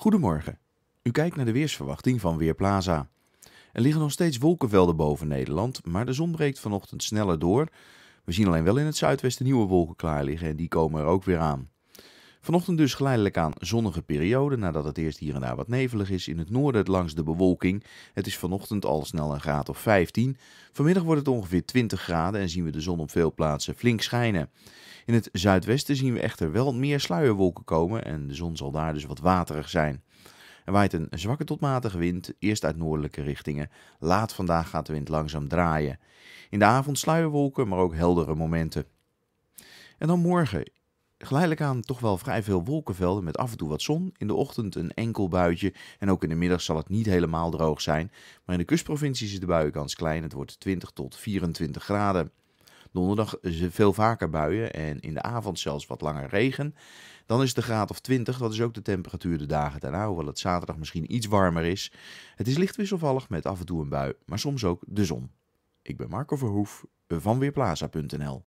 Goedemorgen. U kijkt naar de weersverwachting van Weerplaza. Er liggen nog steeds wolkenvelden boven Nederland, maar de zon breekt vanochtend sneller door. We zien alleen wel in het zuidwesten nieuwe wolken klaar liggen en die komen er ook weer aan. Vanochtend dus geleidelijk aan zonnige periode, nadat het eerst hier en daar wat nevelig is. In het noorden langs de bewolking. Het is vanochtend al snel een graad of 15. Vanmiddag wordt het ongeveer 20 graden en zien we de zon op veel plaatsen flink schijnen. In het zuidwesten zien we echter wel meer sluierwolken komen en de zon zal daar dus wat waterig zijn. Er waait een zwakke tot matige wind, eerst uit noordelijke richtingen. Laat vandaag gaat de wind langzaam draaien. In de avond sluierwolken, maar ook heldere momenten. En dan morgen geleidelijk aan toch wel vrij veel wolkenvelden met af en toe wat zon. In de ochtend een enkel buitje en ook in de middag zal het niet helemaal droog zijn. Maar in de kustprovincies is de buienkans klein. Het wordt 20 tot 24 graden. Donderdag veel vaker buien en in de avond zelfs wat langer regen. Dan is het een graad of 20, dat is ook de temperatuur de dagen daarna, hoewel het zaterdag misschien iets warmer is. Het is licht wisselvallig met af en toe een bui, maar soms ook de zon. Ik ben Marco Verhoef van Weerplaza.nl